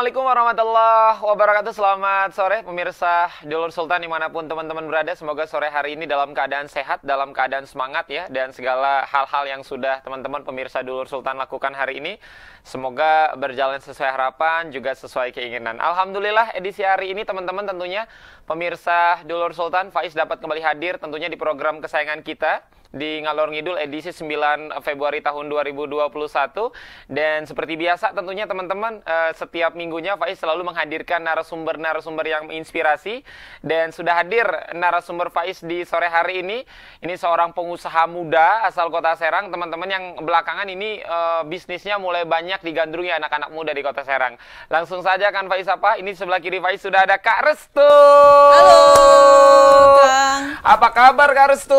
Assalamualaikum warahmatullahi wabarakatuh Selamat sore pemirsa Dulur Sultan dimanapun teman-teman berada Semoga sore hari ini dalam keadaan sehat Dalam keadaan semangat ya Dan segala hal-hal yang sudah teman-teman pemirsa Dulur Sultan lakukan hari ini Semoga berjalan sesuai harapan Juga sesuai keinginan Alhamdulillah edisi hari ini teman-teman tentunya Pemirsa Dulur Sultan Faiz dapat kembali hadir Tentunya di program kesayangan kita di Ngalor Ngidul edisi 9 Februari tahun 2021 dan seperti biasa tentunya teman-teman eh, setiap minggunya Faiz selalu menghadirkan narasumber-narasumber yang menginspirasi dan sudah hadir narasumber Faiz di sore hari ini ini seorang pengusaha muda asal Kota Serang teman-teman yang belakangan ini eh, bisnisnya mulai banyak digandrungi anak-anak muda di Kota Serang langsung saja kan Faiz apa ini sebelah kiri Faiz sudah ada Kak Restu Halo Kang Apa kabar Kak Restu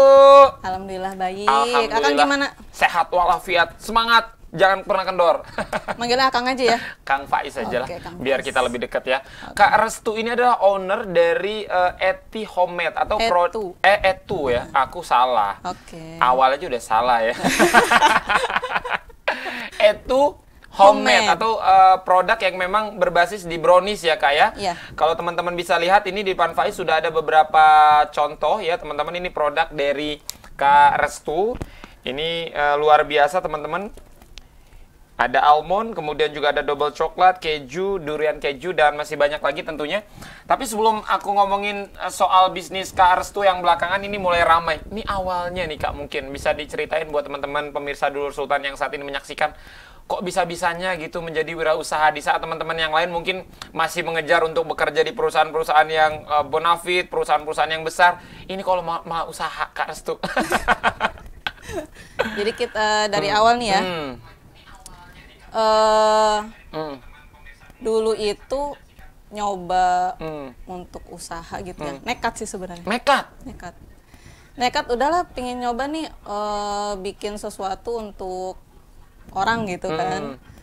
Alhamdulillah Alhamdulillah baik. Alhamdulillah. Akang gimana? Sehat walafiat. Semangat. Jangan pernah kendor. Manggilnya kang aja ya. Kang Faiz aja lah. Okay, Biar kita lebih dekat ya. Okay. Kak Restu ini adalah owner dari uh, Eti Homemade atau Etu. eh Etu ya. Iya. Aku salah. Oke. Okay. Awal aja udah salah ya. Etu homemade, homemade atau uh, produk yang memang berbasis di brownies ya kak ya. Yeah. Kalau teman-teman bisa lihat ini di Panfai sudah ada beberapa contoh ya teman-teman ini produk dari Kak Restu. Ini uh, luar biasa teman-teman. Ada almond, kemudian juga ada double coklat, keju, durian keju, dan masih banyak lagi tentunya. Tapi sebelum aku ngomongin eh, soal bisnis Kak Restu yang belakangan ini mulai ramai. Ini awalnya nih Kak mungkin bisa diceritain buat teman-teman pemirsa Dulur Sultan yang saat ini menyaksikan kok bisa-bisanya gitu menjadi wirausaha di saat teman-teman yang lain mungkin masih mengejar untuk bekerja di perusahaan-perusahaan yang uh, bonafit, perusahaan-perusahaan yang besar. Ini kalau mau, mau usaha Kak Restu. Jadi kita eh, dari hmm. awal nih ya. Hmm. Uh, hmm. Dulu itu nyoba hmm. untuk usaha gitu ya. Nekat sih sebenarnya. Nekat. Nekat. Nekat udahlah pingin nyoba nih uh, bikin sesuatu untuk orang gitu hmm. kan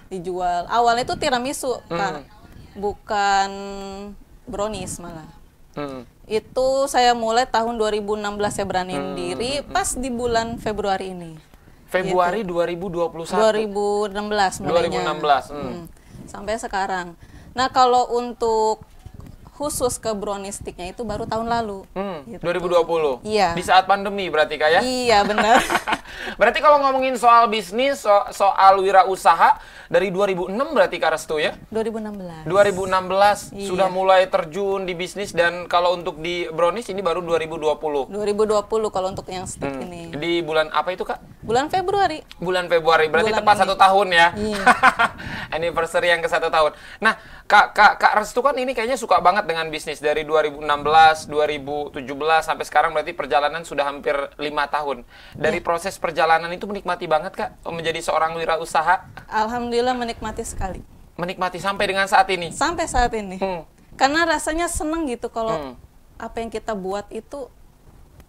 dijual awalnya itu tiramisu hmm. kan bukan brownies malah hmm. itu saya mulai tahun 2016 saya beraniin hmm. diri hmm. pas di bulan Februari ini Februari gitu. 2021 2016 mulainya 2016 hmm. Hmm. sampai sekarang nah kalau untuk khusus ke bronistiknya itu baru tahun lalu. Hmm, gitu. 2020. Iya. Di saat pandemi berarti kayak? Ya? Iya, benar. berarti kalau ngomongin soal bisnis, so soal wirausaha dari 2006 berarti kak restu ya? 2016. 2016 iya. sudah mulai terjun di bisnis dan kalau untuk di Bronis ini baru 2020. 2020 kalau untuk yang stick hmm. ini. Di bulan apa itu, Kak? Bulan Februari. Bulan Februari. Berarti bulan tepat ini. satu tahun ya. Iya. Anniversary yang ke satu tahun. Nah, Kak Kak Kak Restu kan ini kayaknya suka banget dengan bisnis dari 2016, 2017 sampai sekarang berarti perjalanan sudah hampir lima tahun. Dari ya. proses perjalanan itu menikmati banget kak oh, menjadi seorang wirausaha? Alhamdulillah menikmati sekali. Menikmati sampai dengan saat ini? Sampai saat ini. Hmm. Karena rasanya seneng gitu kalau hmm. apa yang kita buat itu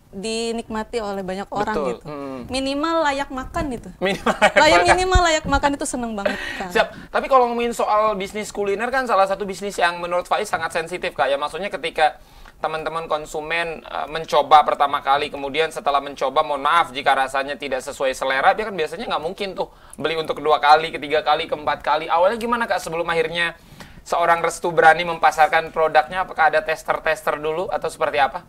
dinikmati oleh banyak orang Betul. gitu. Hmm. Minimal layak makan gitu. Minimal layak, ya, minimal layak makan itu seneng banget kak. Siap. Tapi kalau ngomongin soal bisnis kuliner kan salah satu bisnis yang menurut Faiz sangat sensitif kak. Ya maksudnya ketika teman-teman konsumen eh, mencoba pertama kali kemudian setelah mencoba mohon maaf jika rasanya tidak sesuai selera dia kan biasanya nggak mungkin tuh beli untuk kedua kali ketiga kali keempat kali awalnya gimana kak sebelum akhirnya seorang restu berani mempasarkan produknya apakah ada tester-tester dulu atau seperti apa?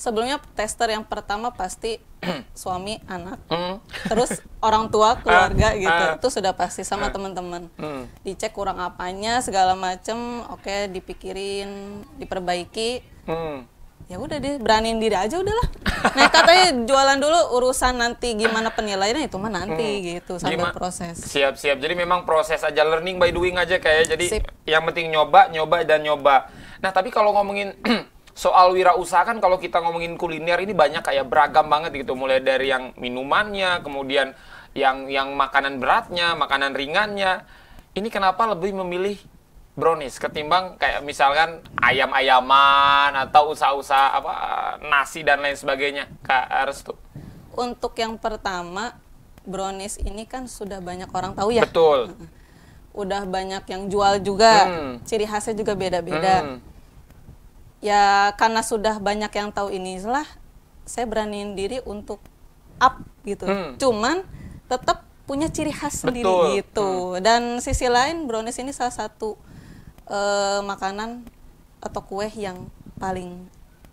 sebelumnya tester yang pertama pasti suami anak mm. terus orang tua ah, keluarga gitu ah. itu sudah pasti sama ah. teman-teman mm. dicek kurang apanya segala macem oke okay, dipikirin diperbaiki mm ya udah deh beraniin diri aja udahlah nah katanya jualan dulu urusan nanti gimana penilaiannya itu mah nanti mm. gitu sambil Gima, proses siap siap jadi memang proses aja learning by doing aja kayak jadi Sip. yang penting nyoba nyoba dan nyoba nah tapi kalau ngomongin soal usaha kan kalau kita ngomongin kuliner ini banyak kayak beragam banget gitu mulai dari yang minumannya kemudian yang yang makanan beratnya makanan ringannya ini kenapa lebih memilih brownies ketimbang kayak misalkan ayam-ayaman atau usaha-usaha apa nasi dan lain sebagainya kak Restu untuk yang pertama brownies ini kan sudah banyak orang tahu ya betul udah banyak yang jual juga hmm. ciri khasnya juga beda-beda hmm ya karena sudah banyak yang tahu ini lah saya beraniin diri untuk up gitu hmm. cuman tetap punya ciri khas Betul. sendiri gitu hmm. dan sisi lain brownies ini salah satu uh, makanan atau kue yang paling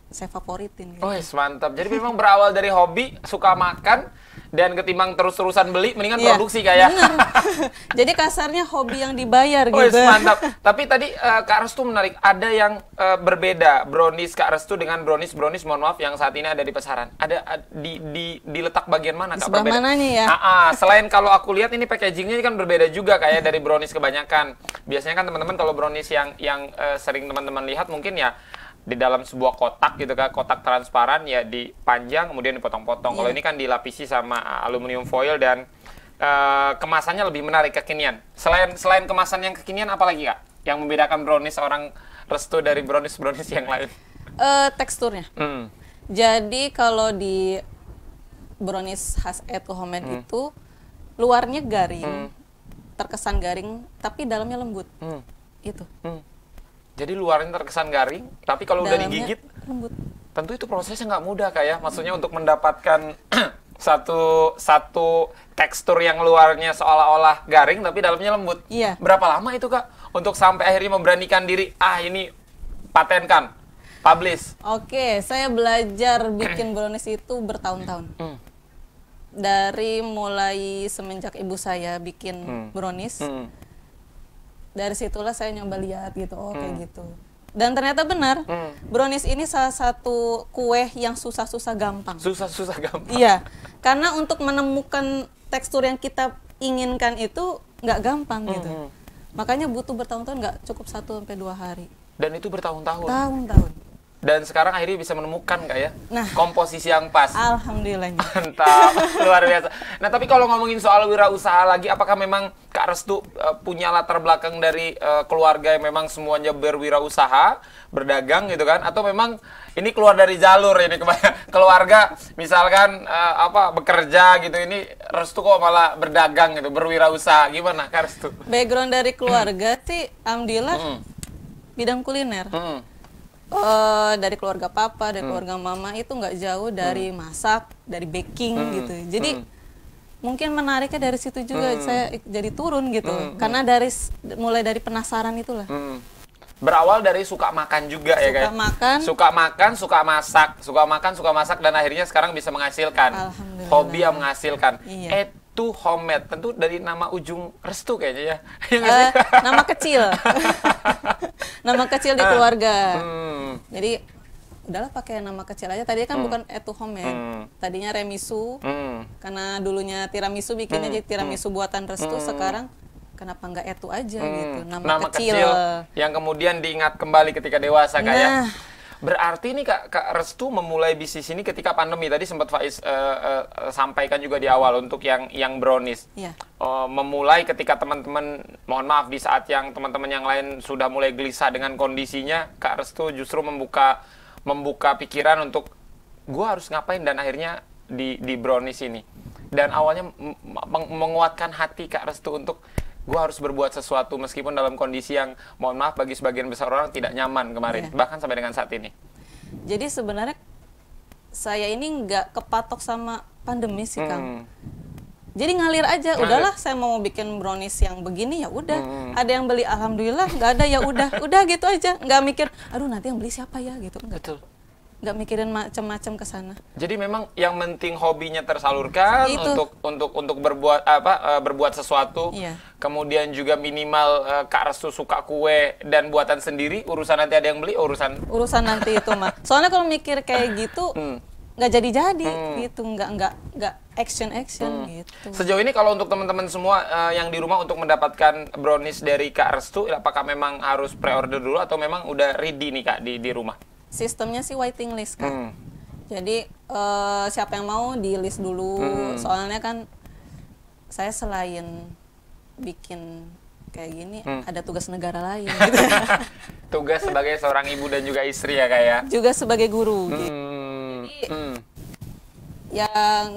saya favoritin gitu. Oh, mantap. Jadi memang berawal dari hobi, suka makan, dan ketimbang terus-terusan beli mendingan yeah. produksi kayak ya. jadi kasarnya hobi yang dibayar oh, gitu mantap tapi tadi uh, Kak Restu menarik ada yang uh, berbeda brownies Kak Restu dengan brownies brownies mohon maaf yang saat ini ada di pasaran ada uh, di, di di letak bagian mana Kak sebelah berbeda? nih ya uh, uh, selain kalau aku lihat ini packagingnya kan berbeda juga kayak ya, dari brownies kebanyakan biasanya kan teman-teman kalau brownies yang yang uh, sering teman-teman lihat mungkin ya di dalam sebuah kotak gitu kan kotak transparan ya dipanjang kemudian dipotong-potong yeah. kalau iya. ini kan dilapisi sama eh, aluminium foil dan uh, kemasannya lebih menarik kekinian selain selain kemasan yang kekinian apalagi kak yang membedakan brownies orang restu dari brownies brownies yang lain uh, teksturnya mm. jadi kalau di brownies khas Eto Homen mm. itu luarnya garing mm. terkesan garing tapi dalamnya lembut mm. itu mm jadi luarnya terkesan garing, tapi kalau udah digigit lembut. Tentu itu prosesnya nggak mudah kayak, ya. maksudnya untuk mendapatkan satu satu tekstur yang luarnya seolah-olah garing tapi dalamnya lembut. Iya. Berapa lama itu kak untuk sampai akhirnya memberanikan diri ah ini patenkan, publish. Oke, saya belajar bikin brownies itu bertahun-tahun. Hmm. Dari mulai semenjak ibu saya bikin hmm. brownies. Hmm dari situlah saya nyoba lihat gitu oh hmm. kayak gitu dan ternyata benar hmm. brownies ini salah satu kue yang susah-susah gampang susah-susah gampang iya karena untuk menemukan tekstur yang kita inginkan itu nggak gampang hmm. gitu hmm. makanya butuh bertahun-tahun nggak cukup satu sampai dua hari dan itu bertahun-tahun tahun-tahun dan sekarang akhirnya bisa menemukan nggak ya nah, komposisi yang pas. Alhamdulillah. Mantap, luar biasa. Nah tapi kalau ngomongin soal wirausaha lagi, apakah memang Kak Restu uh, punya latar belakang dari uh, keluarga yang memang semuanya berwirausaha, berdagang gitu kan? Atau memang ini keluar dari jalur ini kebanyakan keluarga misalkan uh, apa bekerja gitu ini Restu kok malah berdagang gitu, berwirausaha gimana Kak Restu? Background dari keluarga sih, alhamdulillah mm. bidang kuliner. Mm uh, dari keluarga papa, dari hmm. keluarga mama itu nggak jauh dari hmm. masak, dari baking hmm. gitu. Jadi hmm. mungkin menariknya dari situ juga hmm. saya jadi turun gitu. Hmm. Karena dari mulai dari penasaran itulah. Hmm. Berawal dari suka makan juga ya, suka ya guys. Suka makan. Suka makan, suka masak, suka makan, suka masak dan akhirnya sekarang bisa menghasilkan. Hobi yang menghasilkan. Iya. Eh Restu Homet. Tentu dari nama ujung Restu kayaknya ya. uh, nama kecil. nama kecil di eh, keluarga. Hmm. Jadi udahlah pakai nama kecil aja. Tadi kan hmm. bukan Etu Homet. Hmm. Tadinya Remisu. Hmm. Karena dulunya tiramisu bikinnya hmm. jadi tiramisu hmm. buatan Restu hmm. sekarang kenapa nggak Etu aja hmm. gitu. Nama, nama kecil. kecil yang kemudian diingat kembali ketika dewasa kayak. Ya. Nah. Berarti ini Kak, Kak Restu memulai bisnis ini ketika pandemi tadi sempat Faiz uh, uh, sampaikan juga di awal untuk yang yang brownies. Yeah. Oh, uh, memulai ketika teman-teman mohon maaf di saat yang teman-teman yang lain sudah mulai gelisah dengan kondisinya, Kak Restu justru membuka membuka pikiran untuk gue harus ngapain dan akhirnya di di brownies ini. Dan awalnya menguatkan hati Kak Restu untuk gue harus berbuat sesuatu meskipun dalam kondisi yang mohon maaf bagi sebagian besar orang tidak nyaman kemarin yeah. bahkan sampai dengan saat ini jadi sebenarnya saya ini nggak kepatok sama pandemi sih hmm. kang jadi ngalir aja udahlah saya mau bikin brownies yang begini ya udah hmm. ada yang beli alhamdulillah nggak ada ya udah udah gitu aja nggak mikir aduh nanti yang beli siapa ya gitu Enggak. betul nggak mikirin macam-macam ke sana. Jadi memang yang penting hobinya tersalurkan Itu. untuk untuk untuk berbuat apa e, berbuat sesuatu. Iya. Kemudian juga minimal e, Kak Restu suka kue dan buatan sendiri, urusan nanti ada yang beli urusan urusan nanti itu mah. Soalnya kalau mikir kayak gitu hmm. nggak hmm. jadi-jadi hmm. gitu, nggak nggak nggak action action hmm. gitu. Sejauh ini kalau untuk teman-teman semua uh, yang di rumah untuk mendapatkan brownies dari Kak Restu apakah memang harus pre-order dulu atau memang udah ready nih Kak di di rumah? sistemnya sih waiting list kan, hmm. jadi uh, siapa yang mau di list dulu hmm. soalnya kan saya selain bikin kayak gini hmm. ada tugas negara lain gitu. tugas sebagai seorang ibu dan juga istri ya kayak. Ya? juga sebagai guru hmm. gitu. Hmm. jadi hmm. ya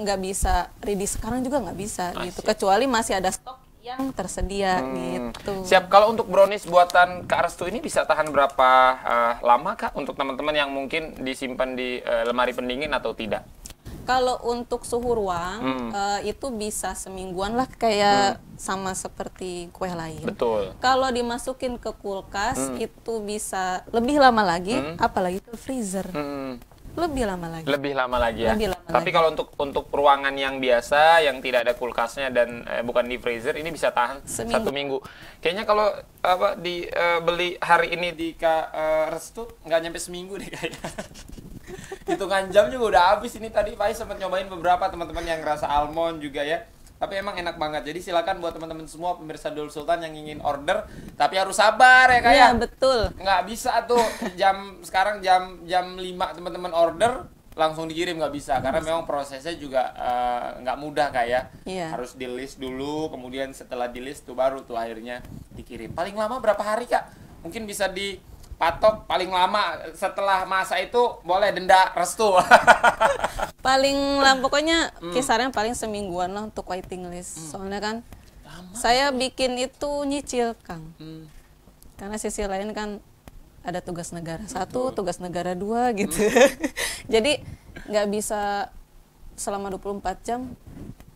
nggak bisa ready sekarang juga nggak bisa Asyik. gitu kecuali masih ada stok yang tersedia hmm. gitu. Siap. Kalau untuk brownies buatan Kak Restu ini bisa tahan berapa uh, lama Kak untuk teman-teman yang mungkin disimpan di uh, lemari pendingin atau tidak? Kalau untuk suhu ruang hmm. uh, itu bisa semingguan lah kayak hmm. sama seperti kue lain. Betul. Kalau dimasukin ke kulkas hmm. itu bisa lebih lama lagi, hmm. apalagi ke freezer. Hmm. Lebih lama lagi. Lebih lama lagi ya. Lebih lama Tapi lagi. kalau untuk untuk ruangan yang biasa yang tidak ada kulkasnya dan eh, bukan di freezer ini bisa tahan Seminggu. satu minggu. Kayaknya kalau apa di uh, hari ini di uh, eh, Restu nggak nyampe seminggu deh kayaknya. Hitungan jam juga udah habis ini tadi Faiz sempat nyobain beberapa teman-teman yang rasa almond juga ya tapi emang enak banget jadi silakan buat teman-teman semua pemirsa Dul Sultan yang ingin order tapi harus sabar ya kayak iya, ya betul nggak bisa tuh jam sekarang jam jam 5 teman-teman order langsung dikirim nggak bisa karena memang prosesnya juga uh, nggak mudah kayak ya. iya. harus di list dulu kemudian setelah di list tuh baru tuh akhirnya dikirim paling lama berapa hari kak mungkin bisa di patok paling lama setelah masa itu boleh denda restu. paling lama hmm. pokoknya hmm. kisaran paling semingguan lah untuk waiting list. Hmm. Soalnya kan lama. saya bikin itu nyicil, Kang. Hmm. Karena sisi lain kan ada tugas negara satu, hmm. tugas negara dua hmm. gitu. Hmm. Jadi nggak bisa selama 24 jam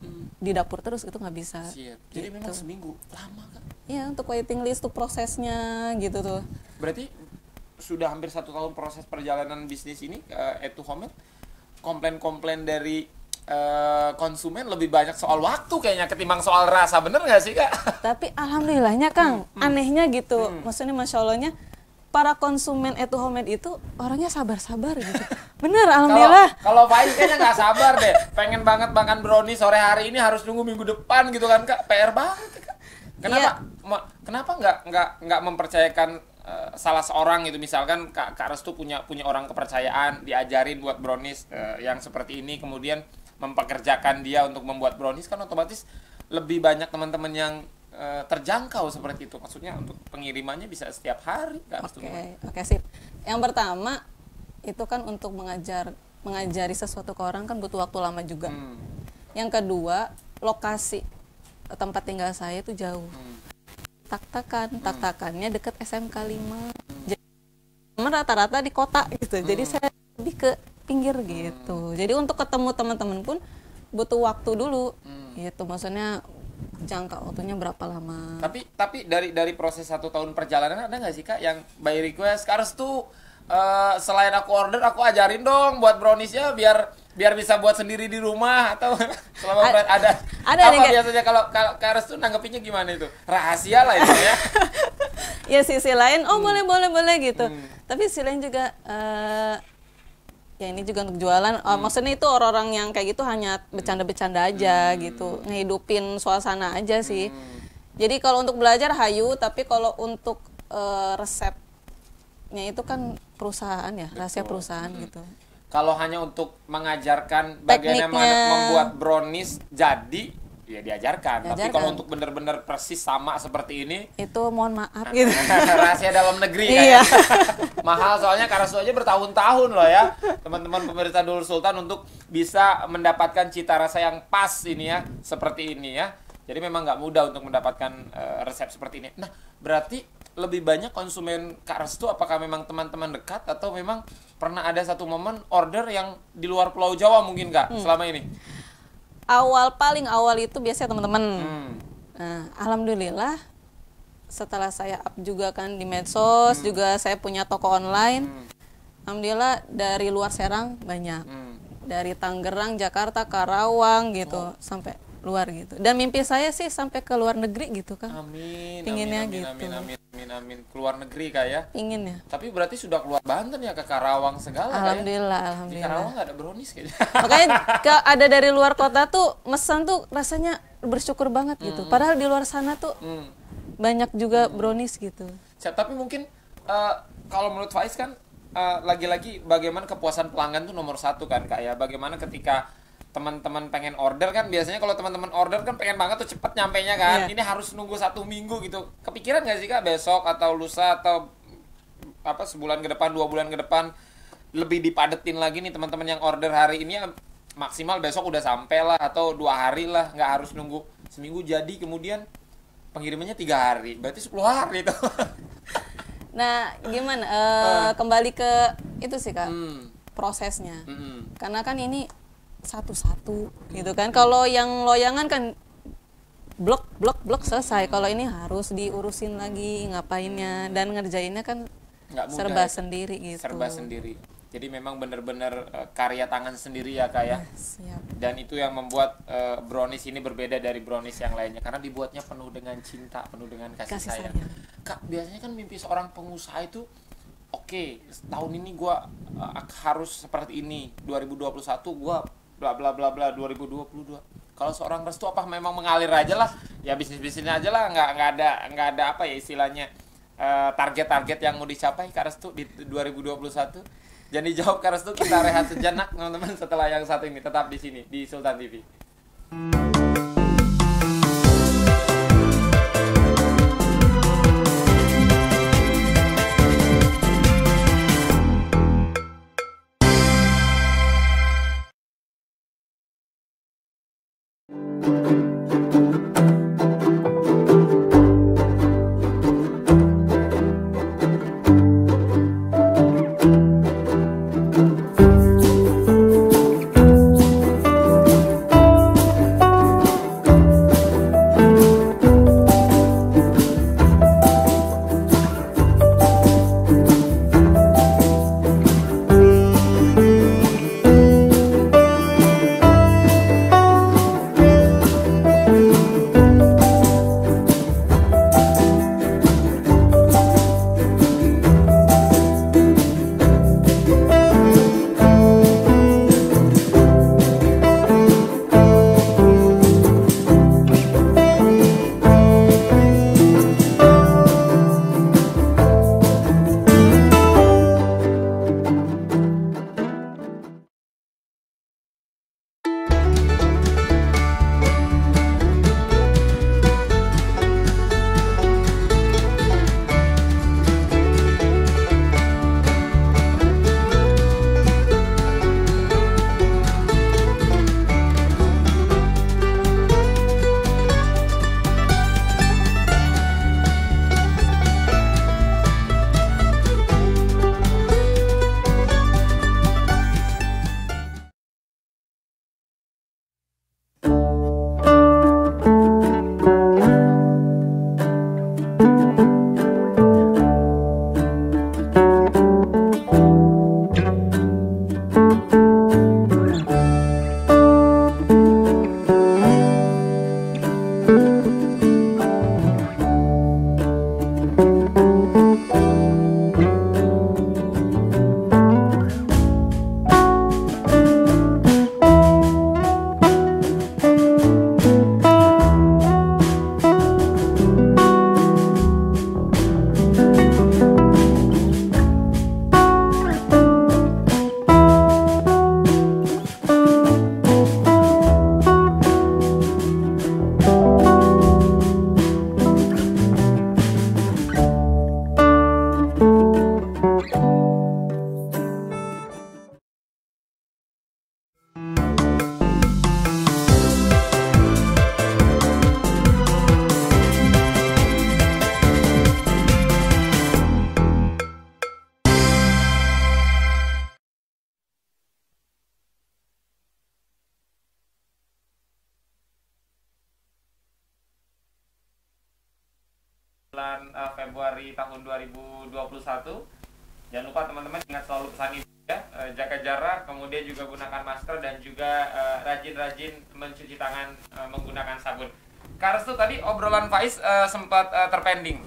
hmm. di dapur terus itu nggak bisa. Siap. Jadi gitu. memang seminggu lama kan? Iya untuk waiting list tuh prosesnya gitu tuh. Berarti sudah hampir satu tahun proses perjalanan bisnis ini uh, eh, Etu Homet komplain-komplain dari uh, konsumen lebih banyak soal waktu kayaknya ketimbang soal rasa bener nggak sih kak? Tapi alhamdulillahnya Kang hmm, anehnya gitu hmm. maksudnya masya Allahnya para konsumen Etu Homet itu orangnya sabar-sabar gitu. Bener, alhamdulillah. Kalau Faiz kayaknya nggak sabar deh. Pengen banget makan brownie sore hari ini harus nunggu minggu depan gitu kan kak. PR banget. Kenapa? Yeah. Ma, kenapa nggak nggak nggak mempercayakan Eh, salah seorang gitu misalkan Kak, Kak Restu punya punya orang kepercayaan diajarin buat brownies uh, yang seperti ini kemudian mempekerjakan dia untuk membuat brownies kan otomatis lebih banyak teman-teman yang uh, terjangkau seperti itu maksudnya untuk pengirimannya bisa setiap hari Kak Restu. Oke, okay, oke okay, sip. Yang pertama itu kan untuk mengajar mengajari sesuatu ke orang kan butuh waktu lama juga. Hmm. Yang kedua, lokasi tempat tinggal saya itu jauh. Hmm taktakan hmm. taktakannya deket SMK 5 jadi rata-rata di kota gitu jadi hmm. saya lebih ke pinggir gitu hmm. jadi untuk ketemu teman-teman pun butuh waktu dulu gitu maksudnya jangka waktunya berapa lama tapi tapi dari dari proses satu tahun perjalanan ada nggak sih kak yang by request harus tuh uh, selain aku order aku ajarin dong buat browniesnya biar biar bisa buat sendiri di rumah atau selama A ada ada apa nih, biasanya kalau kalau Kares tuh nanggepinnya gimana itu rahasia lah itu ya ya sisi lain oh hmm. boleh boleh boleh gitu hmm. tapi sisi lain juga uh, ya ini juga untuk jualan oh, hmm. maksudnya itu orang-orang yang kayak gitu hanya bercanda-bercanda aja hmm. gitu ngehidupin suasana aja sih hmm. jadi kalau untuk belajar hayu tapi kalau untuk uh, resepnya itu kan perusahaan ya rahasia perusahaan hmm. gitu kalau hanya untuk mengajarkan bagaimana membuat brownies jadi ya diajarkan. diajarkan. Tapi kalau untuk benar-benar persis sama seperti ini, itu mohon maaf gitu. rahasia dalam negeri iya. Mahal soalnya karena aja bertahun-tahun loh ya, teman-teman pemerintah dulu Sultan untuk bisa mendapatkan cita rasa yang pas ini ya, seperti ini ya. Jadi memang nggak mudah untuk mendapatkan uh, resep seperti ini. Nah, berarti lebih banyak konsumen Kak itu apakah memang teman-teman dekat atau memang pernah ada satu momen order yang di luar Pulau Jawa mungkin kak hmm. selama ini? Awal paling awal itu biasanya teman-teman. Hmm. Nah, alhamdulillah setelah saya up juga kan di medsos hmm. juga saya punya toko online. Hmm. Alhamdulillah dari luar Serang banyak. Hmm. Dari Tangerang, Jakarta, Karawang gitu oh. sampai luar gitu dan mimpi saya sih sampai ke luar negeri gitu kan amin pinginnya amin, amin, gitu amin, amin amin amin keluar negeri kak ya pingin ya tapi berarti sudah keluar Banten ya ke Karawang segala alhamdulillah ya? alhamdulillah di Karawang nggak ada brownies kayaknya makanya ke ada dari luar kota tuh mesen tuh rasanya bersyukur banget gitu hmm. padahal di luar sana tuh mm. banyak juga hmm. brownies gitu Siap, tapi mungkin uh, kalau menurut Faiz kan eh, lagi-lagi uh, bagaimana kepuasan pelanggan tuh nomor satu kan kak ya bagaimana ketika teman-teman pengen order kan biasanya kalau teman-teman order kan pengen banget tuh cepet nyampe nya kan yeah. ini harus nunggu satu minggu gitu kepikiran gak sih kak besok atau lusa atau mm, apa sebulan ke depan dua bulan ke depan lebih dipadetin lagi nih teman-teman yang order hari ini maksimal besok udah sampai lah atau dua hari lah nggak harus nunggu seminggu jadi kemudian pengirimannya tiga hari berarti sepuluh hari tuh nah gimana uh, uh. kembali ke itu sih kak hmm. prosesnya hmm. karena kan ini satu-satu gitu kan. Kalau yang loyangan kan blok blok blok selesai. Kalau ini harus diurusin lagi ngapainnya dan ngerjainnya kan Nggak mudah, serba ya. sendiri gitu. Serba sendiri. Jadi memang benar-benar e, karya tangan sendiri ya kak ya. Siap. Dan itu yang membuat uh, brownies ini berbeda dari brownies yang lainnya karena dibuatnya penuh dengan cinta, penuh dengan kasih, kasih sayang. sayang. Kak biasanya kan mimpi seorang pengusaha itu oke okay, tahun ini gue uh, harus seperti ini 2021 gue bla bla bla bla 2022 kalau seorang restu apa memang mengalir aja lah ya bisnis bisnisnya aja lah nggak nggak ada nggak ada apa ya istilahnya eh, target-target uh, yang mau dicapai ke Restu di 2021 jadi jawab ke Restu kita rehat sejenak teman-teman setelah yang satu ini tetap di sini di Sultan TV. tahun 2021. Jangan lupa teman-teman ingat selalu pesan ibu ya, e, jaga jarak, kemudian juga gunakan masker dan juga eh, rajin-rajin e, mencuci tangan e, menggunakan sabun. Karstu tadi obrolan Faiz sempat terpending.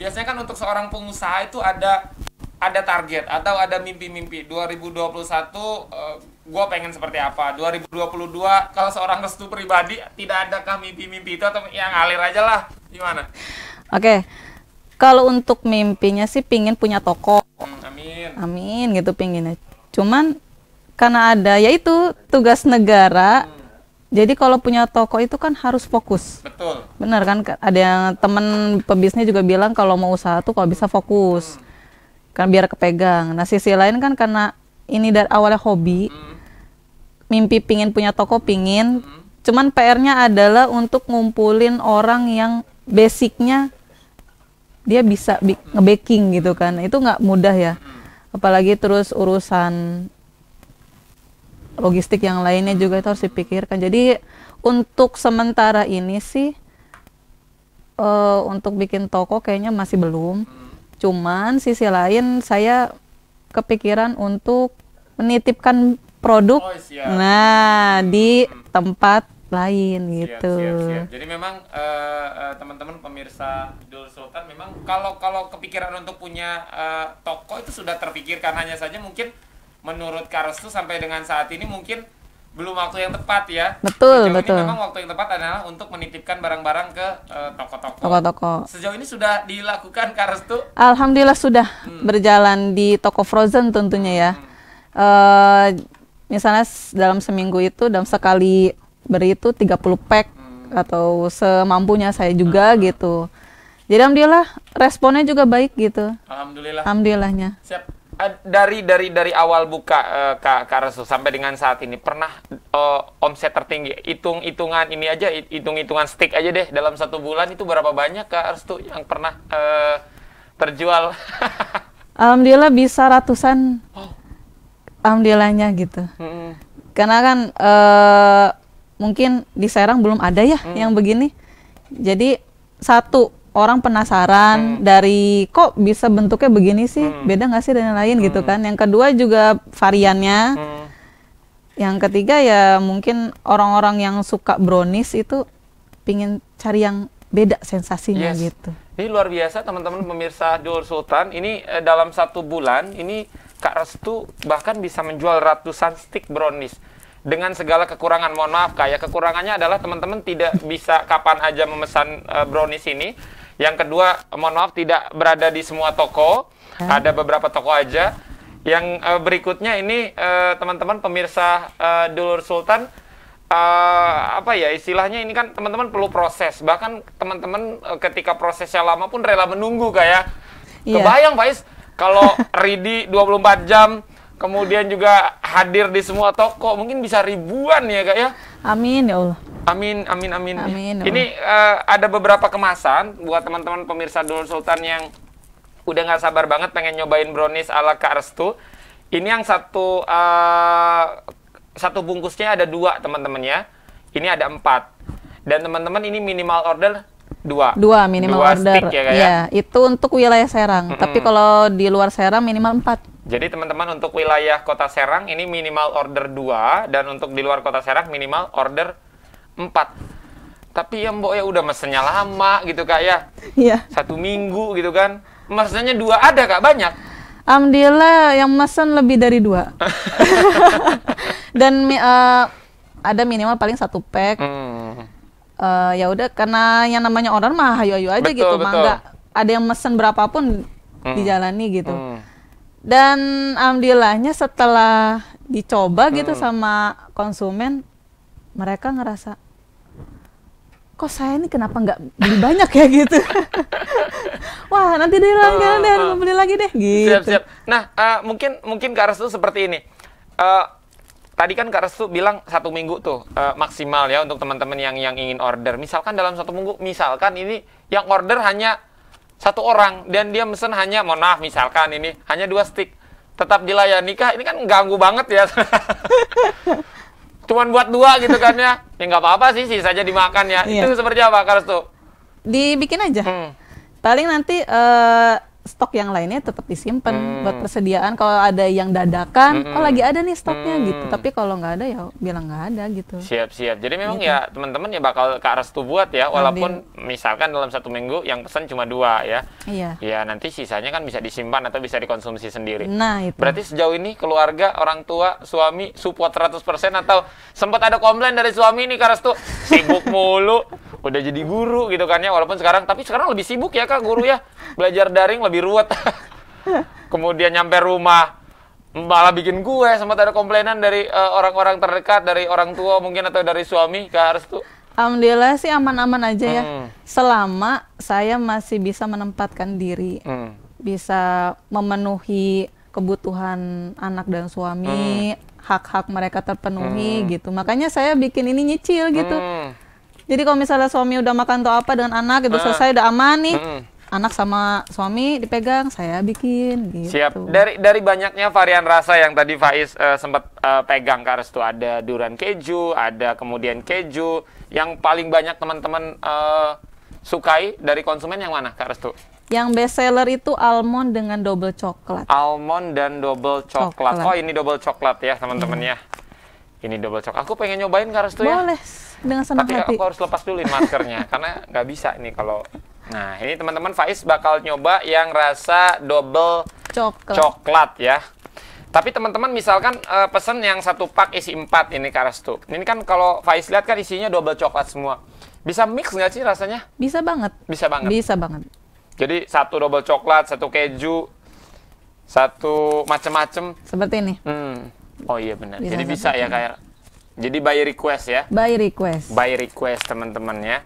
Biasanya kan untuk seorang pengusaha itu ada ada target atau ada mimpi-mimpi 2021 uh, gue pengen seperti apa 2022 kalau seorang restu pribadi tidak adakah mimpi mimpi itu atau yang alir aja lah gimana oke okay. Kalau untuk mimpinya sih pingin punya toko. Amin. Amin gitu pinginnya. Cuman karena ada yaitu tugas negara. Hmm. Jadi kalau punya toko itu kan harus fokus. Betul. Benar kan? Ada yang temen pebisnis juga bilang kalau mau usaha tuh kalau bisa fokus. Hmm. Kan biar kepegang. Nah, sisi lain kan karena ini dari awalnya hobi. Hmm. Mimpi pingin punya toko pingin. Hmm. Cuman PR-nya adalah untuk ngumpulin orang yang basicnya dia bisa ngebaking gitu kan itu nggak mudah ya apalagi terus urusan logistik yang lainnya juga itu harus dipikirkan jadi untuk sementara ini sih uh, untuk bikin toko kayaknya masih belum cuman sisi lain saya kepikiran untuk menitipkan produk oh, nah di tempat lain gitu. Siap, siap, Jadi memang uh, uh, teman-teman pemirsa Idul Sultan memang kalau kalau kepikiran untuk punya uh, toko itu sudah terpikirkan hanya saja mungkin menurut Karstu sampai dengan saat ini mungkin belum waktu yang tepat ya. Betul, Sejauh betul. Ini memang waktu yang tepat adalah untuk menitipkan barang-barang ke toko-toko. toko-toko. Sejauh ini sudah dilakukan Karstu? Alhamdulillah sudah hmm. berjalan di toko Frozen tentunya ya. hmm. ya. Uh, misalnya dalam seminggu itu dalam sekali beri itu 30 pack atau semampunya saya juga hmm. gitu. Jadi alhamdulillah responnya juga baik gitu. Alhamdulillah. Alhamdulillahnya. Siap. Eh, dari dari dari awal buka uh, Kak, Kak sampai dengan saat ini pernah uh, omset tertinggi hitung-hitungan ini aja hitung-hitungan stick aja deh dalam satu bulan itu berapa banyak Kak Restu yang pernah uh, terjual? alhamdulillah bisa ratusan. Oh. Alhamdulillahnya gitu. Hmm. Karena kan uh, mungkin di Serang belum ada ya hmm. yang begini. Jadi satu orang penasaran hmm. dari kok bisa bentuknya begini sih, hmm. beda nggak sih dengan lain gitu hmm. gitu kan. Yang kedua juga variannya. Hmm. Yang ketiga ya mungkin orang-orang yang suka brownies itu pingin cari yang beda sensasinya yes. gitu. Ini luar biasa teman-teman pemirsa Dul Sultan. Ini eh, dalam satu bulan ini Kak Restu bahkan bisa menjual ratusan stick brownies dengan segala kekurangan mohon maaf kayak ya. kekurangannya adalah teman-teman tidak bisa kapan aja memesan uh, brownies ini yang kedua mohon maaf tidak berada di semua toko Hah? ada beberapa toko aja yang uh, berikutnya ini e, teman-teman uh, pemirsa uh, dulur sultan uh, apa ya istilahnya ini kan teman-teman perlu proses bahkan teman-teman uh, ketika prosesnya lama pun rela menunggu kayak yeah. Iya. kebayang Faiz kalau ready 24 jam kemudian juga hadir di semua toko mungkin bisa ribuan ya kak ya amin ya allah amin amin amin, amin ya ini uh, ada beberapa kemasan buat teman-teman pemirsa Dulu Sultan yang udah nggak sabar banget pengen nyobain brownies ala kak Restu ini yang satu uh, satu bungkusnya ada dua teman-teman ya ini ada empat dan teman-teman ini minimal order dua dua minimal dua order stick ya, kayak ya iya, itu untuk wilayah Serang mm -hmm. tapi kalau di luar Serang minimal empat jadi teman-teman untuk wilayah kota Serang ini minimal order dua dan untuk di luar kota Serang minimal order empat tapi ya mbok ya udah mesennya lama gitu kak ya iya satu minggu gitu kan mesennya dua ada kak banyak Alhamdulillah yang mesen lebih dari dua dan uh, ada minimal paling satu pack mm uh, ya udah karena yang namanya order mah ayu-ayu aja betul, gitu, mah ada yang mesen berapapun hmm. dijalani gitu. Hmm. Dan alhamdulillahnya setelah dicoba hmm. gitu sama konsumen, mereka ngerasa kok saya ini kenapa nggak beli banyak ya gitu wah nanti deh uh, uh, beli lagi deh gitu siap siap nah uh, mungkin mungkin ke arah itu seperti ini uh, tadi kan Kak Restu bilang satu minggu tuh uh, maksimal ya untuk teman-teman yang yang ingin order. Misalkan dalam satu minggu, misalkan ini yang order hanya satu orang dan dia mesen hanya, mohon maaf misalkan ini hanya dua stick, tetap dilayani kah? Ini kan ganggu banget ya. Cuman buat dua gitu kan ya? Ya nggak apa-apa sih, sih saja dimakan ya. Iya. Itu seperti apa Kak Restu? Dibikin aja. Hmm. Paling nanti uh stok yang lainnya tetap disimpan hmm. buat persediaan kalau ada yang dadakan hmm. oh lagi ada nih stoknya hmm. gitu tapi kalau nggak ada ya bilang nggak ada gitu siap siap jadi memang gitu. ya teman-teman ya bakal ke arah situ buat ya walaupun Ambil. misalkan dalam satu minggu yang pesan cuma dua ya iya ya nanti sisanya kan bisa disimpan atau bisa dikonsumsi sendiri nah itu berarti sejauh ini keluarga orang tua suami support 100% atau sempat ada komplain dari suami nih Karas tuh sibuk mulu udah jadi guru gitu kan ya walaupun sekarang tapi sekarang lebih sibuk ya kak guru ya belajar daring lebih lebih ruwet. Kemudian nyampe rumah malah bikin gue sempat ada komplainan dari eh, orang-orang uh, terdekat, dari orang tua mungkin atau dari suami ke harus tuh. Alhamdulillah sih aman-aman aja ya. Hmm. Selama saya masih bisa menempatkan diri, hmm. bisa memenuhi kebutuhan anak dan suami, hak hmm. hak-hak mereka terpenuhi hmm. gitu. Makanya saya bikin ini nyicil gitu. Jadi kalau misalnya suami udah makan atau apa dengan anak itu selesai udah aman nih anak sama suami dipegang saya bikin gitu. Siap. Dari dari banyaknya varian rasa yang tadi Faiz uh, eh, sempat uh, eh, pegang Kak Restu ada durian keju, ada kemudian keju yang paling banyak teman-teman uh, sukai dari konsumen yang mana Kak Restu? Yang best seller itu almond dengan double coklat. Almond dan double coklat. coklat. Oh, ini double coklat ya, teman-teman ya. Hmm. Ini double coklat. Aku pengen nyobain Kak Restu Boleh. ya. Boleh. Dengan senang Tapi hati. aku harus lepas dulu maskernya karena nggak bisa ini kalau Nah, ini teman-teman Faiz bakal nyoba yang rasa double coklat, coklat ya. Tapi teman-teman misalkan uh, pesen yang satu pak isi empat ini Kak Ini kan kalau Faiz lihat kan isinya double coklat semua. Bisa mix nggak sih rasanya? Bisa banget. Bisa banget. Bisa banget. Jadi satu double coklat, satu keju, satu macem-macem. Seperti ini. Hmm. Oh iya benar. Jadi bisa ya kayak. Jadi by request ya. By request. By request teman-teman ya.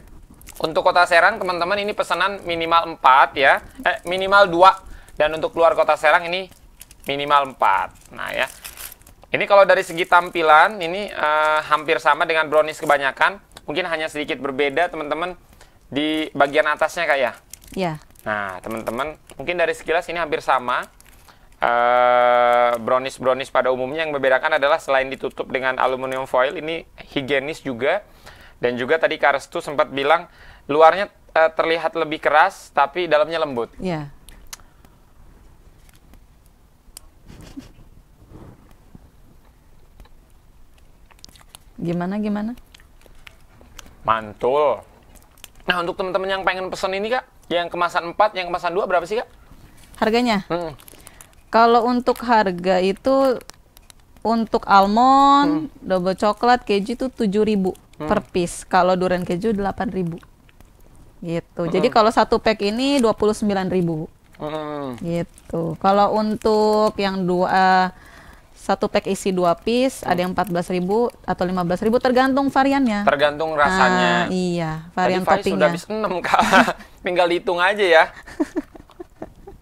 Untuk kota Serang, teman-teman ini pesanan minimal 4 ya. Eh, minimal 2. Dan untuk luar kota Serang ini minimal 4. Nah ya. Ini kalau dari segi tampilan, ini uh, hampir sama dengan brownies kebanyakan. Mungkin hanya sedikit berbeda, teman-teman, di bagian atasnya kak ya? Iya. Nah, teman-teman, mungkin dari sekilas ini hampir sama. brownies eh, brownies-brownies pada umumnya yang membedakan adalah selain ditutup dengan aluminium foil, ini higienis juga. Dan juga tadi Karstu sempat bilang luarnya uh, terlihat lebih keras tapi dalamnya lembut. Iya. Yeah. Gimana gimana? Mantul. Nah, untuk teman-teman yang pengen pesan ini, Kak, yang kemasan 4, yang kemasan 2 berapa sih, Kak? Harganya? Hmm. Kalau untuk harga itu untuk almond, hmm. double coklat, keju itu 7000 hmm. per piece. Kalau durian keju 8000 Gitu. Hmm. Jadi kalau satu pack ini dua 29.000. Hmm. Gitu. Kalau untuk yang dua eh, satu pack isi dua piece, hmm. ada yang empat belas ribu atau lima belas ribu tergantung variannya. Tergantung rasanya. Ah, iya, varian Tadi toppingnya. sudah habis Kak. Tinggal dihitung aja ya.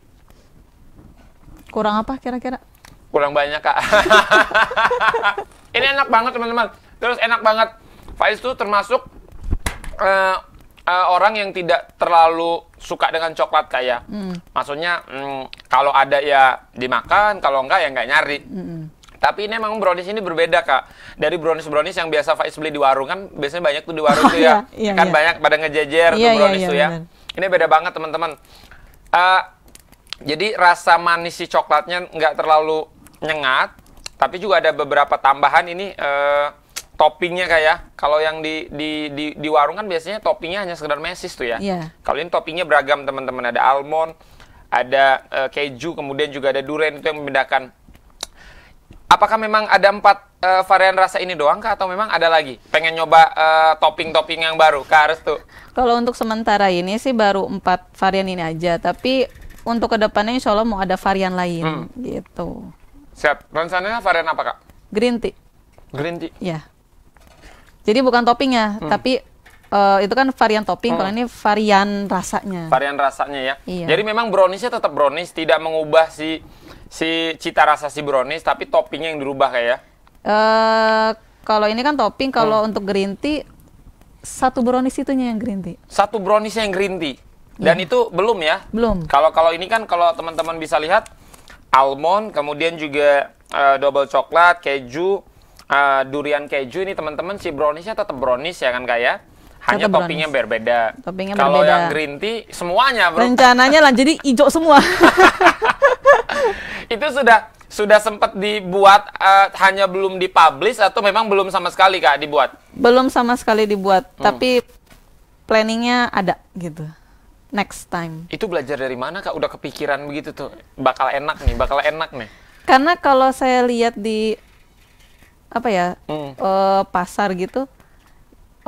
Kurang apa kira-kira? Kurang banyak, Kak. Ini enak banget, teman-teman. Terus enak banget. Faiz tuh termasuk uh, uh, orang yang tidak terlalu suka dengan coklat kayak mm. maksudnya mm, kalau ada ya dimakan kalau enggak ya enggak nyari mm tapi ini emang brownies ini berbeda kak dari brownies brownies yang biasa Faiz beli di warung kan biasanya banyak tuh di warung oh, tuh ya iya, iya, kan iya. banyak pada ngejejer iya, tuh iya, brownies iya, iya, tuh ya bener. ini beda banget teman-teman uh, jadi rasa manis si coklatnya nggak terlalu nyengat tapi juga ada beberapa tambahan ini uh, toppingnya kayak ya. kalau yang di, di di di warung kan biasanya toppingnya hanya sekedar mesis tuh ya. Yeah. Kalau ini toppingnya beragam teman-teman ada almond, ada uh, keju, kemudian juga ada durian itu yang membedakan. Apakah memang ada empat uh, varian rasa ini doang kah atau memang ada lagi? Pengen nyoba uh, topping-topping yang baru, Kak tuh Kalau untuk sementara ini sih baru empat varian ini aja, tapi untuk kedepannya insya Allah mau ada varian lain hmm. gitu. Siap. Rencananya varian apa kak? Green tea. Green tea. Ya. Jadi bukan toppingnya, hmm. tapi uh, itu kan varian topping, hmm. kalau ini varian rasanya. Varian rasanya ya. Iya. Jadi memang browniesnya tetap brownies, tidak mengubah si si cita rasa si brownies, tapi toppingnya yang dirubah kayak ya. Uh, kalau ini kan topping, kalau hmm. untuk green tea satu brownies itunya yang green tea. Satu browniesnya yang green tea. Dan yeah. itu belum ya? Belum. Kalau kalau ini kan kalau teman-teman bisa lihat almond, kemudian juga uh, double coklat, keju, uh, durian keju ini teman-teman si browniesnya tetap brownies ya kan kayak ya? hanya tetap toppingnya brownies. berbeda. Toppingnya Kalau berbeda. yang green tea semuanya bro. Rencananya lah jadi hijau semua. itu sudah sudah sempat dibuat uh, hanya belum dipublish atau memang belum sama sekali kak dibuat? Belum sama sekali dibuat, hmm. tapi planningnya ada gitu next time. Itu belajar dari mana kak? Udah kepikiran begitu tuh? Bakal enak nih, bakal enak nih. Karena kalau saya lihat di apa ya hmm. uh, pasar gitu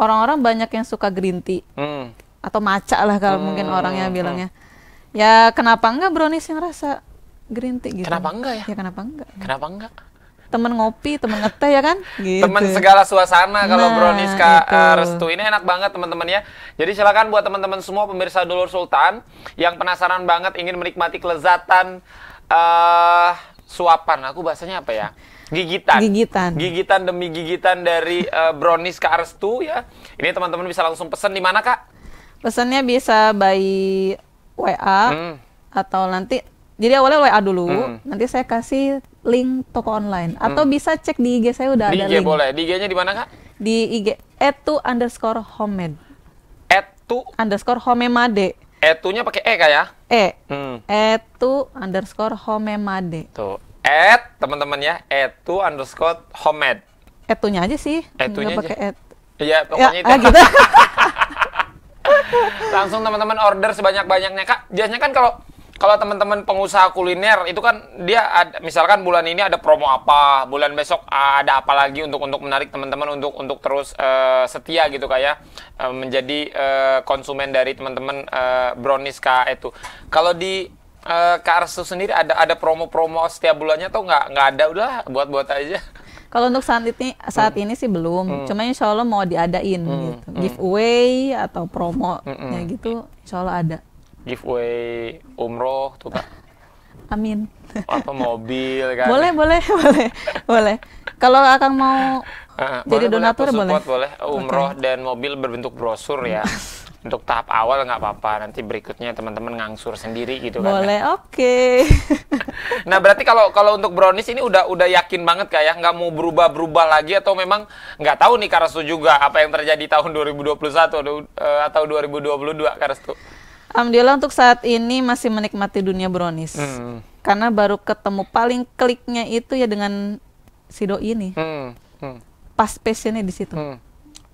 orang-orang banyak yang suka green tea hmm. atau maca lah kalau hmm. mungkin orangnya hmm, bilangnya hmm. ya kenapa enggak brownies yang rasa green tea gitu kenapa enggak ya ya kenapa enggak kenapa enggak temen ngopi, temen ngeteh ya kan? Gitu. Temen segala suasana kalau nah, brownies Kak gitu. eh, Restu. Ini enak banget teman ya Jadi silakan buat teman-teman semua pemirsa Dulur Sultan yang penasaran banget ingin menikmati kelezatan uh, suapan. Aku bahasanya apa ya? gigitan gigitan gigitan demi gigitan dari uh, brownies ke Arstu ya ini teman-teman bisa langsung pesan di mana kak pesannya bisa by WA hmm. atau nanti jadi awalnya WA dulu, hmm. nanti saya kasih link toko online atau hmm. bisa cek di IG saya udah di ada IG link. boleh. Di IG-nya di mana kak? Di IG etu underscore homemade. Etu underscore homemade. Etunya pakai e kak ya? E. Hmm. Etu underscore homemade. Tuh at teman-teman ya etu underscore homemade etunya aja sih etunya aja. pakai iya ya, pokoknya ya, itu ah, gitu. langsung teman-teman order sebanyak-banyaknya kak biasanya kan kalau kalau teman-teman pengusaha kuliner itu kan dia ada, misalkan bulan ini ada promo apa, bulan besok ah, ada apa lagi untuk untuk menarik teman-teman untuk untuk terus uh, setia gitu kayak uh, ya. eh, menjadi uh, konsumen dari teman-teman uh, brownies kak itu. Kalau di uh, Kak Arsu sendiri ada ada promo-promo setiap bulannya atau nggak nggak ada udah buat-buat aja. Kalau untuk saat ini saat hmm. ini sih belum. Hmm. Cuma insya Allah mau diadain hmm. gitu. Hmm. Giveaway atau promo hmm. ya gitu insya Allah ada. Giveaway umroh tuh Kak. Amin. Atau mobil kan? Boleh, boleh, boleh. boleh. Kalau akan mau uh, jadi boleh, donatur boleh. Support, boleh. Umroh okay. dan mobil berbentuk brosur ya. untuk tahap awal nggak apa-apa nanti berikutnya teman-teman ngangsur sendiri gitu kan ya. boleh oke okay. nah berarti kalau kalau untuk brownies ini udah udah yakin banget kayak ya? nggak mau berubah berubah lagi atau memang nggak tahu nih Karastu juga apa yang terjadi tahun 2021 atau 2022 eh, Karastu Alhamdulillah untuk saat ini masih menikmati dunia brownies hmm. karena baru ketemu paling kliknya itu ya dengan si doi ini hmm. Hmm. pas passionnya di situ hmm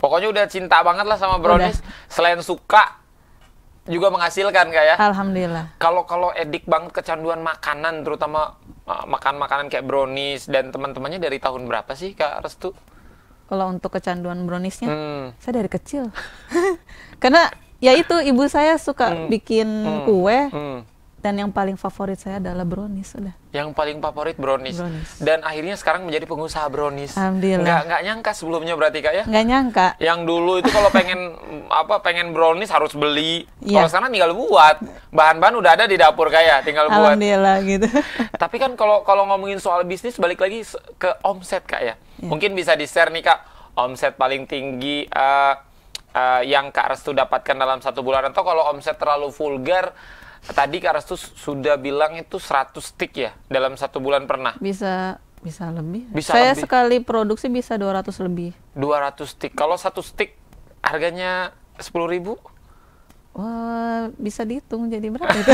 Pokoknya udah cinta banget lah sama brownies. Udah. Selain suka juga menghasilkan kayak. Ya. Alhamdulillah. Kalau kalau edik banget kecanduan makanan terutama uh, eh, makan makanan kayak brownies dan teman-temannya dari tahun berapa sih Kak Restu? Kalau untuk kecanduan browniesnya, hmm. saya dari kecil. Karena ya itu ibu saya suka hmm. bikin hmm. kue. Hmm dan yang paling favorit saya adalah brownies sudah. Yang paling favorit brownies. brownies. Dan akhirnya sekarang menjadi pengusaha brownies. Alhamdulillah. Nggak, nggak nyangka sebelumnya berarti kak ya? Nggak nyangka. Yang dulu itu kalau pengen apa pengen brownies harus beli. ya. Kalau sekarang tinggal buat. Bahan-bahan udah ada di dapur kak ya, tinggal buat. Alhamdulillah gitu. Tapi kan kalau kalau ngomongin soal bisnis balik lagi ke omset kak ya. ya. Mungkin bisa di share nih kak omset paling tinggi. Uh, Uh, yang Kak Restu dapatkan dalam satu bulan atau kalau omset terlalu vulgar tadi Kak Restu sudah bilang itu 100 stick ya dalam satu bulan pernah. Bisa bisa lebih. Bisa Saya lebih. sekali produksi bisa 200 lebih. 200 stick. Kalau satu stick harganya 10.000? ribu? Wah, bisa dihitung jadi berapa itu?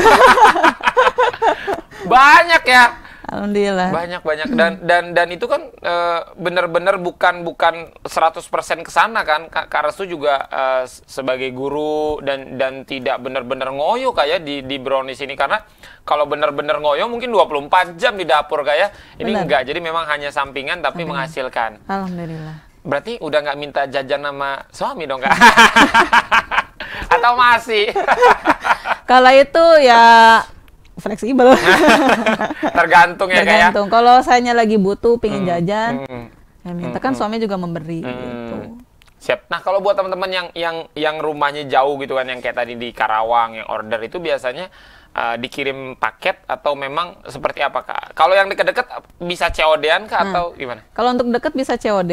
Banyak ya. Alhamdulillah. Banyak banyak dan dan dan itu kan e, benar-benar bukan bukan 100% ke sana kan. Kak Karasu juga e, sebagai guru dan dan tidak benar-benar ngoyo kayak ya, di di brownies ini karena kalau benar-benar ngoyo mungkin 24 jam di dapur kayak ya. ini benar. enggak. Jadi memang hanya sampingan tapi menghasilkan. Alhamdulillah. Berarti udah nggak minta jajan sama suami dong, Kak. Atau masih? kalau itu ya fleksibel. Tergantung ya, ya. Tergantung. Kayak... Kalau saya lagi butuh, pingin hmm. jajan, hmm. hmm. ya minta kan hmm. kan suami juga memberi hmm. gitu. Siap. Nah, kalau buat teman-teman yang yang yang rumahnya jauh gitu kan yang kayak tadi di Karawang yang order itu biasanya uh, dikirim paket atau memang seperti apa kak? Kalau yang dekat-dekat bisa COD-an kak nah, atau gimana? Kalau untuk dekat bisa COD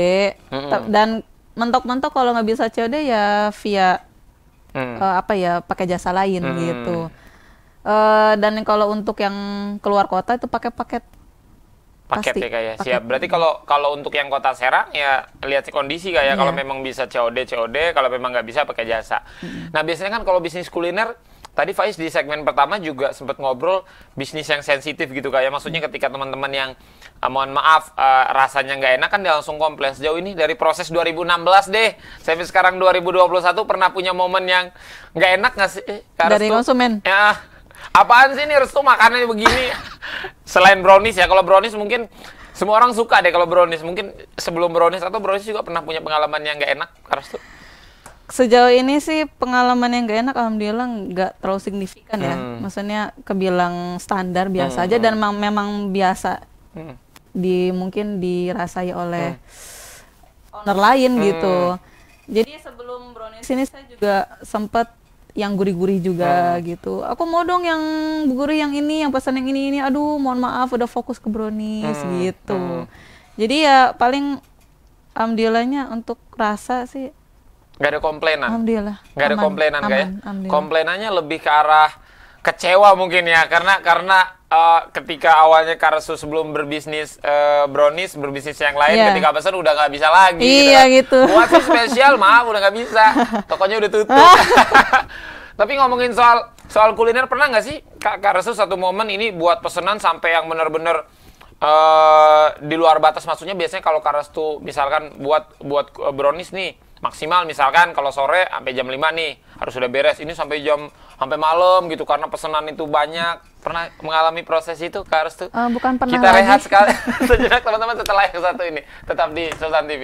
hmm. hmm. dan mentok-mentok kalau nggak bisa COD ya via hmm. uh, apa ya pakai jasa lain hmm. gitu. Uh, dan kalau untuk yang keluar kota itu pakai paket paket Pasti. ya kayak ya. paket. siap. Berarti kalau kalau untuk yang kota Serang ya lihat kondisi kayak yeah. kalau iya. memang bisa COD COD, kalau memang nggak bisa pakai jasa. Mm. Nah biasanya kan kalau bisnis kuliner tadi Faiz di segmen pertama juga sempat ngobrol bisnis yang sensitif gitu kayak maksudnya ketika teman-teman yang uh, mohon maaf uh, rasanya nggak enak kan dia langsung komplain sejauh ini dari proses 2016 deh sampai sekarang 2021 pernah punya momen yang nggak enak nggak sih? Eh, dari konsumen. Ya Apaan sih ini Restu makanannya begini? Selain brownies ya, kalau brownies mungkin semua orang suka deh kalau brownies. Mungkin sebelum brownies atau brownies juga pernah punya pengalaman yang nggak enak, Restu? Sejauh ini sih pengalaman yang nggak enak alhamdulillah nggak terlalu signifikan ya. Hmm. Maksudnya kebilang standar biasa hmm. aja dan memang, memang biasa. Hmm. Di mungkin dirasai oleh hmm. owner lain gitu. hmm. gitu. Jadi sebelum brownies ini saya juga sempat yang gurih-gurih juga hmm. gitu. Aku mau dong yang gurih yang ini, yang pesan yang ini ini. Aduh, mohon maaf udah fokus ke brownies hmm. gitu. Hmm. Jadi ya paling alhamdulillahnya untuk rasa sih nggak ada komplainan. Alhamdulillah. Nggak ada komplainan kayak. Ya? Komplainannya lebih ke arah kecewa mungkin ya karena karena uh, ketika awalnya Karsu sebelum berbisnis uh, brownies berbisnis yang lain yeah. ketika pesan udah nggak bisa lagi iya gitu, kan. gitu. Buat spesial maaf udah nggak bisa tokonya udah tutup tapi ngomongin soal soal kuliner pernah nggak sih Kak Karsu satu momen ini buat pesanan sampai yang benar-benar uh, di luar batas maksudnya biasanya kalau Karas tuh misalkan buat buat brownies nih maksimal misalkan kalau sore sampai jam 5 nih harus sudah beres ini sampai jam sampai malam gitu karena pesanan itu banyak pernah mengalami proses itu Kak Arstu? tuh? Eh, uh, bukan pernah. Kita lagi. rehat sekali sejenak teman-teman setelah yang satu ini tetap di Sultan TV.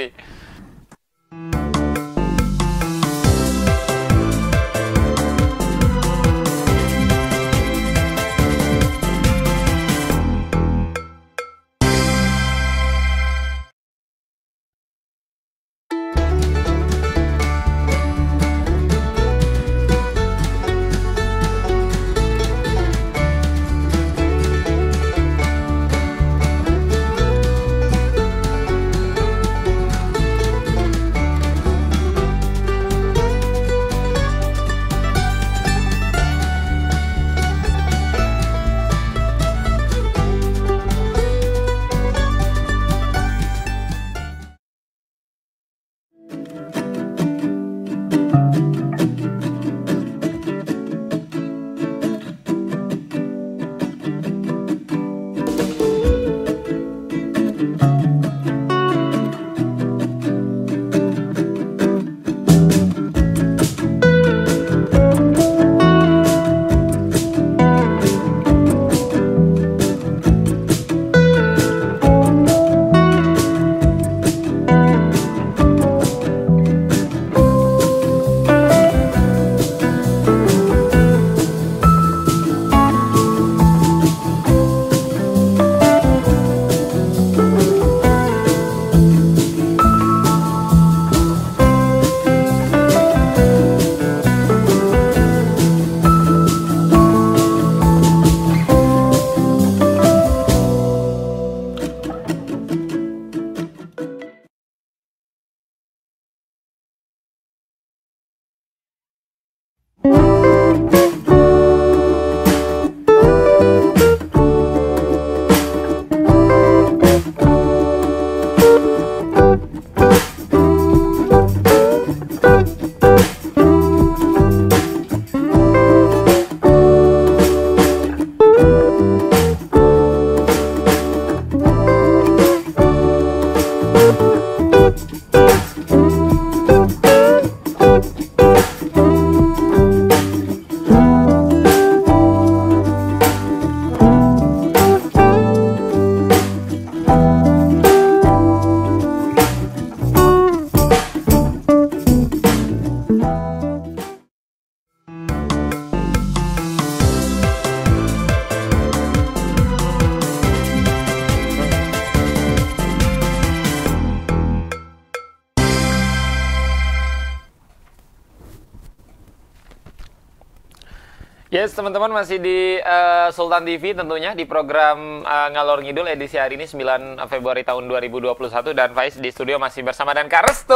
Yes, teman-teman masih di uh, Sultan TV tentunya di program uh, Ngalor Ngidul edisi hari ini 9 Februari tahun 2021 dan Faiz di studio masih bersama dan Karstu.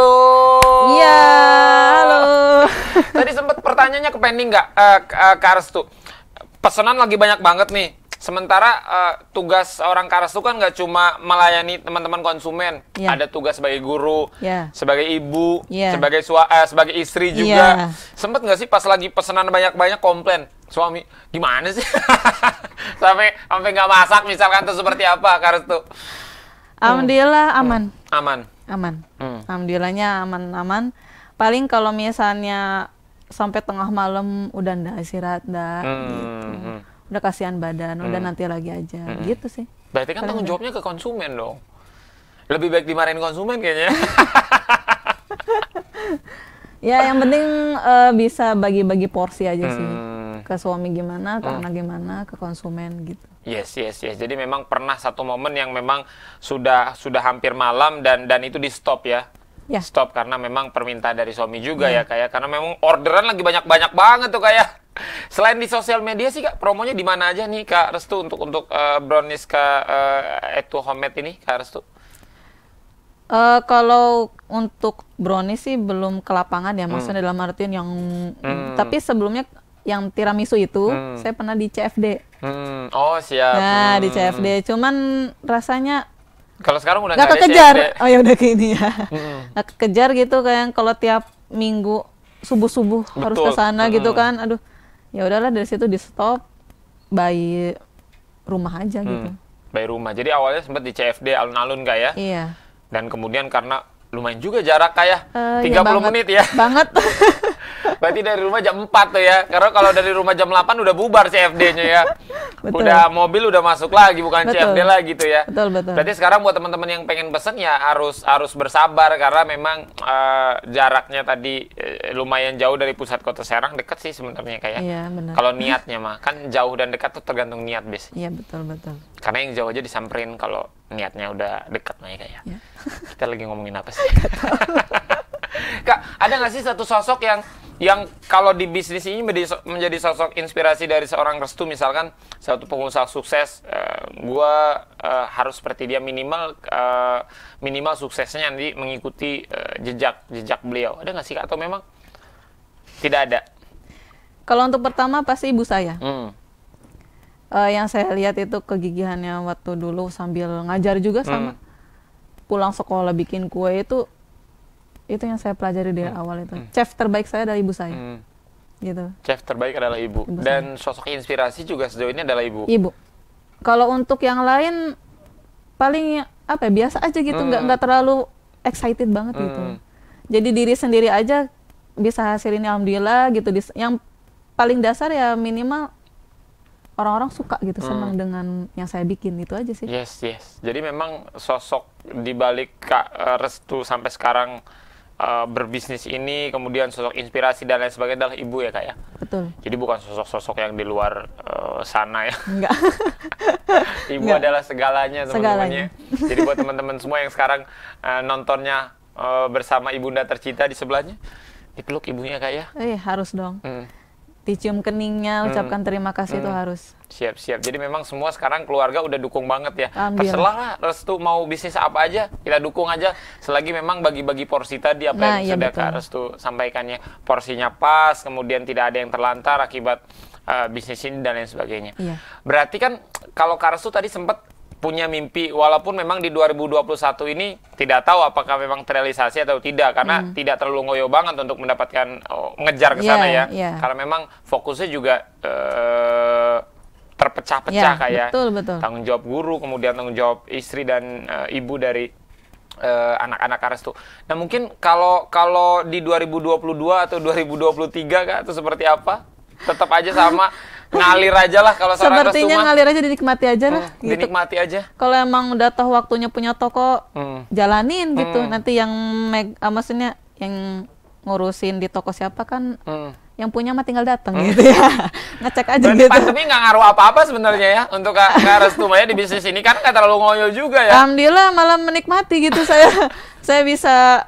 Iya, halo. Tadi sempat pertanyaannya ke pending nggak uh, uh, Kak Pesanan lagi banyak banget nih. Sementara uh, tugas orang Karas itu kan nggak cuma melayani teman-teman konsumen, yeah. ada tugas sebagai guru, yeah. sebagai ibu, yeah. sebagai sua eh, sebagai istri juga. Yeah. Sempet nggak sih pas lagi pesanan banyak-banyak komplain suami gimana sih sampai sampai nggak masak misalkan tuh seperti apa Karas tuh? Alhamdulillah hmm. aman. Aman. Aman. Hmm. Alhamdulillahnya aman-aman. Paling kalau misalnya sampai tengah malam udah ndak istirahat dah. Hmm. Gitu. Hmm, hmm udah kasihan badan, udah hmm. nanti lagi aja, hmm. gitu sih. Berarti kan tanggung jawabnya ke konsumen dong. Lebih baik dimarahin konsumen kayaknya. ya yang penting uh, bisa bagi-bagi porsi aja sih. Hmm. Ke suami gimana, ke hmm. anak gimana, ke konsumen gitu. Yes, yes, yes. Jadi memang pernah satu momen yang memang sudah sudah hampir malam dan dan itu di stop ya ya. stop karena memang permintaan dari suami juga iya. ya, ya kayak karena memang orderan lagi banyak banyak banget tuh kayak ya. selain di sosial media sih kak promonya di mana aja nih kak Restu untuk untuk uh, brownies kak uh, eh, Etu homemade ini kak Restu Uh, kalau untuk brownies sih belum ke lapangan ya, hmm. maksudnya hmm. dalam artian yang, hmm. tapi sebelumnya yang tiramisu itu hmm. saya pernah di CFD. Hmm. Oh siap. Nah hmm. di CFD, cuman rasanya kalau sekarang udah nggak kekejar. Ada oh ya udah kayak ini ya. Mm-hmm. Nah, kekejar gitu kayak kalau tiap minggu subuh-subuh Betul. harus ke sana mm-hmm. gitu kan. Aduh. Ya udahlah dari situ di stop bayi rumah aja mm. gitu. Bayi rumah. Jadi awalnya sempat di CFD alun-alun kayak ya. Iya. Dan kemudian karena lumayan juga jarak kayak uh, 30 ya eh, iya banget, menit ya. Banget. Berarti dari rumah jam 4 tuh ya. Karena kalau dari rumah jam 8 udah bubar CFD-nya ya. Betul. Udah mobil udah masuk lagi bukan betul. CFD lagi tuh ya. Betul, betul. Berarti sekarang buat teman-teman yang pengen pesen ya harus harus bersabar karena memang uh, jaraknya tadi uh, lumayan jauh dari pusat kota Serang deket sih sebenarnya kayak. Iya, benar. Kalau niatnya mah kan jauh dan dekat tuh tergantung niat bis. Iya, betul, betul. Karena yang jauh aja disamperin kalau niatnya udah dekat mah ya, kayak. Ya. Kita lagi ngomongin apa sih? Kak, ada nggak sih satu sosok yang yang kalau di bisnis ini menjadi, menjadi sosok inspirasi dari seorang restu misalkan satu pengusaha sukses uh, eh, gue uh, harus seperti dia minimal uh, minimal suksesnya nanti mengikuti uh, jejak jejak beliau ada nggak sih atau memang tidak ada kalau untuk pertama pasti ibu saya hmm. uh, yang saya lihat itu kegigihannya waktu dulu sambil ngajar juga sama hmm. pulang sekolah bikin kue itu itu yang saya pelajari dari hmm. awal itu hmm. chef terbaik saya dari ibu saya hmm. gitu chef terbaik adalah ibu, ibu dan saya. sosok inspirasi juga sejauh ini adalah ibu ibu kalau untuk yang lain paling apa ya, biasa aja gitu nggak hmm. nggak terlalu excited banget hmm. gitu jadi diri sendiri aja bisa hasil ini alhamdulillah gitu yang paling dasar ya minimal orang-orang suka gitu hmm. senang dengan yang saya bikin itu aja sih. Yes yes. Jadi memang sosok di balik eh, restu sampai sekarang uh, berbisnis ini kemudian sosok inspirasi dan lain sebagainya adalah ibu ya kak ya betul jadi bukan sosok-sosok yang di luar uh, sana ya enggak ibu enggak. adalah segalanya teman-temannya jadi buat teman-teman semua yang sekarang uh, nontonnya uh, bersama ibunda tercinta di sebelahnya dipeluk ibunya kak ya eh harus dong hmm dicium keningnya, hmm. ucapkan terima kasih hmm. itu harus. Siap, siap. Jadi memang semua sekarang keluarga udah dukung banget ya. Ambil. Terserah lah Restu mau bisnis apa aja, kita dukung aja. Selagi memang bagi-bagi porsi tadi apa nah, yang iya, sudah betul. Kak Restu sampaikannya, porsinya pas, kemudian tidak ada yang terlantar akibat uh, bisnis ini dan lain sebagainya. Iya. Berarti kan kalau Kak Restu tadi sempat punya mimpi walaupun memang di 2021 ini tidak tahu apakah memang terrealisasi atau tidak karena mm. tidak terlalu ngoyo banget untuk mendapatkan oh, ngejar ke sana yeah, ya yeah. karena memang fokusnya juga uh, terpecah-pecah yeah, kayak betul, betul. tanggung jawab guru kemudian tanggung jawab istri dan uh, ibu dari anak eh, anak-anak tuh. Nah mungkin kalau kalau di 2022 atau 2023 kak atau seperti apa tetap aja sama ngalir aja lah kalau sepertinya ngalir aja dinikmati aja lah hmm, gitu. dinikmati aja kalau emang udah tahu waktunya punya toko hmm. jalanin gitu hmm. nanti yang meg ah, maksudnya yang ngurusin di toko siapa kan hmm. yang punya mah tinggal datang hmm. gitu ya ngecek aja Berarti gitu pandemi nggak ngaruh apa-apa sebenarnya ya untuk nggak kak ya di bisnis ini kan nggak terlalu ngoyo juga ya alhamdulillah malah menikmati gitu saya saya bisa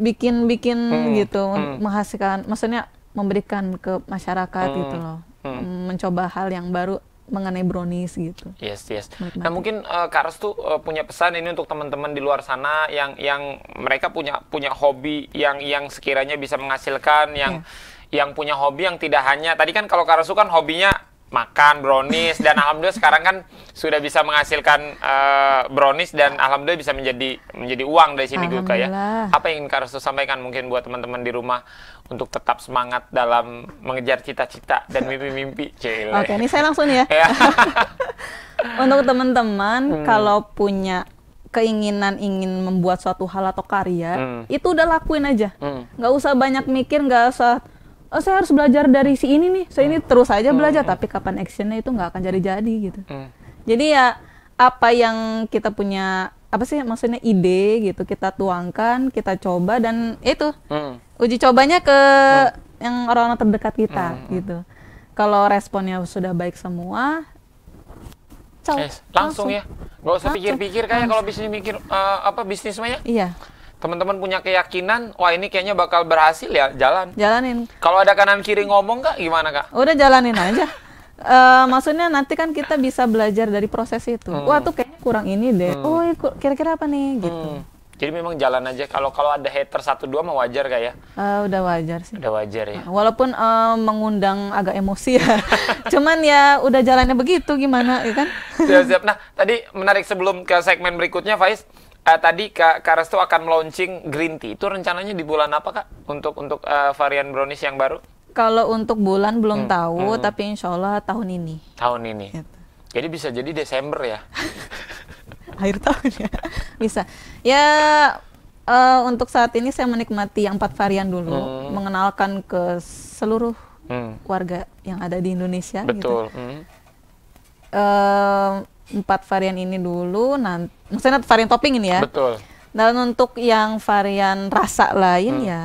bikin bikin hmm. gitu hmm. menghasilkan maksudnya memberikan ke masyarakat gitu hmm. gitu loh Hmm. hmm. mencoba hal yang baru mengenai brownies gitu. Yes, yes. Menikmati. Nah, mungkin uh, Kak Restu uh, punya pesan ini untuk teman-teman di luar sana yang yang mereka punya punya hobi yang yang sekiranya bisa menghasilkan yang yeah. yang punya hobi yang tidak hanya tadi kan kalau Kak Restu kan hobinya makan brownies dan alhamdulillah sekarang kan sudah bisa menghasilkan uh, brownies dan alhamdulillah bisa menjadi menjadi uang dari sini juga ya. Apa yang ingin Kak sampaikan mungkin buat teman-teman di rumah untuk tetap semangat dalam mengejar cita-cita dan mimpi-mimpi. Oke, okay, ini saya langsung ya. ya. untuk teman-teman hmm. kalau punya keinginan ingin membuat suatu hal atau karya, hmm. itu udah lakuin aja. Hmm. Nggak hmm. usah banyak mikir, nggak usah oh saya harus belajar dari si ini nih saya so, ini hmm. terus aja hmm. belajar tapi kapan actionnya itu nggak akan jadi-jadi gitu hmm. jadi ya apa yang kita punya apa sih maksudnya ide gitu kita tuangkan kita coba dan itu hmm. uji cobanya ke hmm. yang orang-orang terdekat kita hmm. gitu kalau responnya sudah baik semua cow, eh, langsung, langsung ya Gak usah pikir-pikir kayak kalau bisnis mikir uh, apa bisnis semuanya. Ya? iya teman-teman punya keyakinan, wah ini kayaknya bakal berhasil ya, jalan. Jalanin. Kalau ada kanan kiri ngomong kak, gimana kak? Udah jalanin aja. uh, maksudnya nanti kan kita bisa belajar dari proses itu. Hmm. Wah tuh kayaknya kurang ini deh. Hmm. Oh kira-kira apa nih gitu. Hmm. Jadi memang jalan aja. Kalau kalau ada hater satu dua mah wajar kak ya? Uh, udah wajar sih. Udah wajar ya. Nah, walaupun uh, mengundang agak emosi ya. Cuman ya udah jalannya begitu gimana ya kan? Siap-siap. Nah tadi menarik sebelum ke segmen berikutnya Faiz uh, tadi Kak, Kak Resto akan launching green tea. Itu rencananya di bulan apa Kak untuk untuk uh, varian brownies yang baru? Kalau untuk bulan belum hmm. tahu, hmm. tapi insya Allah tahun ini. Tahun ini. Gitu. Jadi bisa jadi Desember ya. Akhir tahun ya. bisa. Ya uh, untuk saat ini saya menikmati yang empat varian dulu, hmm. mengenalkan ke seluruh hmm. warga yang ada di Indonesia. Gitu. Betul. Gitu. Hmm empat varian ini dulu nanti maksudnya varian topping ini ya betul dan untuk yang varian rasa lain hmm. ya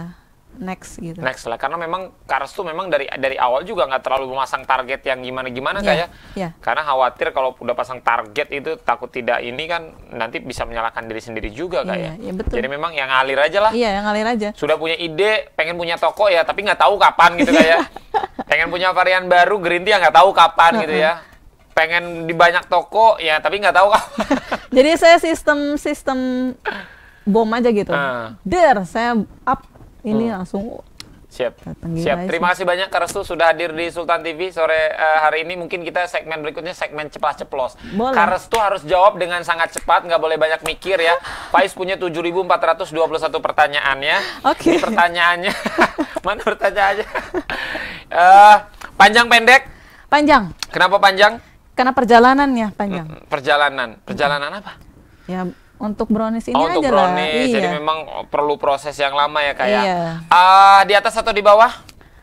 next gitu next lah karena memang Kars tuh memang dari dari awal juga nggak terlalu memasang target yang gimana gimana yeah. kayak yeah. Iya. karena khawatir kalau udah pasang target itu takut tidak ini kan nanti bisa menyalahkan diri sendiri juga kayak yeah, yeah, iya, betul. jadi memang yang ngalir aja lah iya yeah, yang ngalir aja sudah punya ide pengen punya toko ya tapi nggak tahu kapan gitu kayak ya. pengen punya varian baru green tea ya, nggak tahu kapan gitu ya pengen di banyak toko ya tapi nggak tahu jadi saya sistem sistem bom aja gitu uh. der saya up ini hmm. langsung Siap. Siap. Terima kasih banyak karena sudah hadir di Sultan TV sore uh, hari ini. Mungkin kita segmen berikutnya segmen cepat ceplos. karena tuh harus jawab dengan sangat cepat, nggak boleh banyak mikir ya. Faiz punya 7.421 ya Oke. Okay. pertanyaannya. Mana pertanyaannya? uh, panjang pendek? Panjang. Kenapa panjang? Karena perjalanannya panjang. Perjalanan, perjalanan apa? Ya untuk brownies ini oh, aja untuk brownies, lah. Iya. Jadi memang perlu proses yang lama ya kayak. Ya? Iya. Uh, di atas atau di bawah?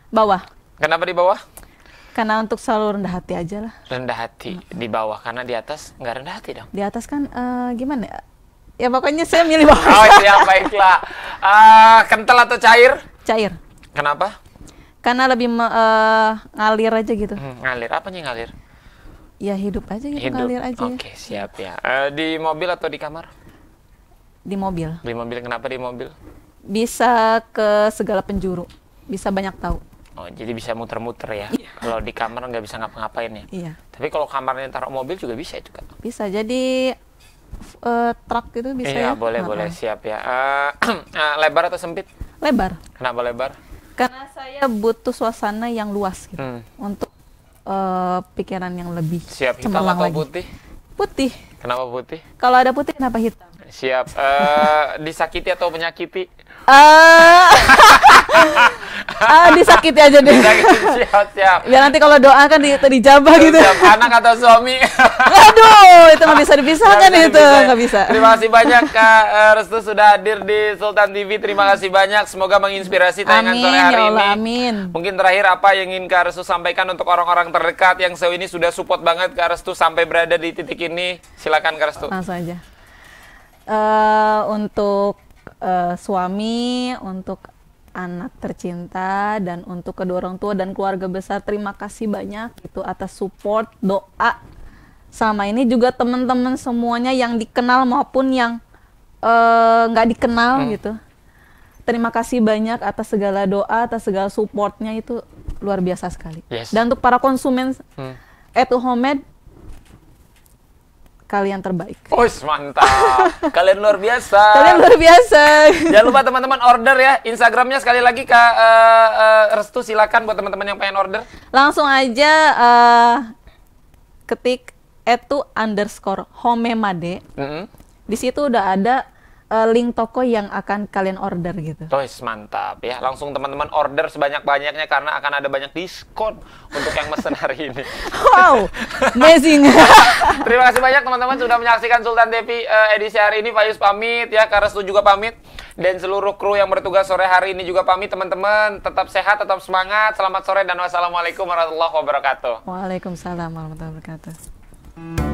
Bawah. Kenapa di bawah? Karena untuk selalu rendah hati aja lah. Rendah hati di bawah karena di atas nggak rendah hati dong. Di atas kan uh, gimana ya? ya? pokoknya saya milih bawah. Oh yang baiklah. Uh, kental atau cair? Cair. Kenapa? Karena lebih uh, ngalir aja gitu. Hmm, ngalir, nih ngalir? ya hidup aja gitu hidup. ngalir aja. Ya. Oke okay, siap ya. Uh, di mobil atau di kamar? Di mobil. Di mobil kenapa di mobil? Bisa ke segala penjuru, bisa banyak tahu. Oh jadi bisa muter-muter ya. Iya. Kalau di kamar nggak bisa ngapa-ngapain ya. Iya. Tapi kalau kamarnya taruh mobil juga bisa juga. Bisa jadi uh, truk gitu bisa iya, ya. boleh nah, boleh nah. siap ya. Uh, uh, lebar atau sempit? Lebar. Kenapa lebar? Karena saya butuh suasana yang luas gitu hmm. untuk uh, pikiran yang lebih siap hitam atau lagi. putih putih kenapa putih kalau ada putih kenapa hitam siap uh, disakiti atau menyakiti uh, ah disakiti aja deh disakiti, siap siap ya nanti kalau doa kan di, dijabah gitu siap anak atau suami aduh itu nggak bisa dipisahkan itu nggak bisa terima kasih banyak kak eh, Restu sudah hadir di Sultan TV terima kasih banyak semoga menginspirasi tayangan amin, sore ya hari ya Allah, ini amin. mungkin terakhir apa yang ingin kak Restu sampaikan untuk orang-orang terdekat yang sejauh ini sudah support banget kak Restu sampai berada di titik ini silakan kak Restu langsung aja uh, untuk uh, suami, untuk anak tercinta dan untuk kedua orang tua dan keluarga besar terima kasih banyak itu atas support doa sama ini juga teman-teman semuanya yang dikenal maupun yang eh, nggak uh, dikenal hmm. gitu terima kasih banyak atas segala doa atas segala supportnya itu luar biasa sekali yes. dan untuk para konsumen hmm. at homemade kalian terbaik. Oh, mantap. kalian luar biasa. Kalian luar biasa. Jangan lupa teman-teman order ya. Instagramnya sekali lagi Kak uh, uh, Restu silakan buat teman-teman yang pengen order. Langsung aja uh, ketik etu underscore homemade. Mm -hmm. Di situ udah ada uh, link toko yang akan kalian order gitu. Toys mantap ya. Langsung teman-teman order sebanyak-banyaknya karena akan ada banyak diskon untuk yang mesen hari ini. Wow, amazing. Terima kasih banyak teman-teman sudah menyaksikan Sultan Devi uh, edisi hari ini. Faiz pamit ya, Karestu juga pamit dan seluruh kru yang bertugas sore hari ini juga pamit teman-teman. Tetap sehat, tetap semangat. Selamat sore dan wassalamualaikum warahmatullahi wabarakatuh. Waalaikumsalam warahmatullahi wabarakatuh.